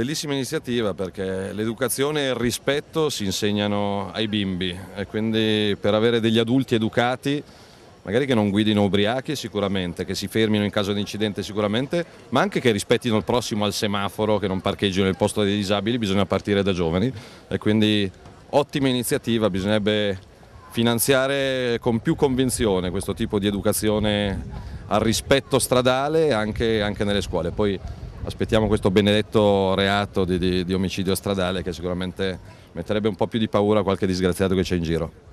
Bellissima iniziativa perché l'educazione e il rispetto si insegnano ai bimbi e quindi per avere degli adulti educati, magari che non guidino ubriachi sicuramente, che si fermino in caso di incidente sicuramente, ma anche che rispettino il prossimo al semaforo, che non parcheggino nel posto dei disabili, bisogna partire da giovani e quindi ottima iniziativa, bisognerebbe finanziare con più convinzione questo tipo di educazione al rispetto stradale anche, anche nelle scuole. Poi, aspettiamo questo benedetto reato di, di, di omicidio stradale che sicuramente metterebbe un po' più di paura a qualche disgraziato che c'è in giro.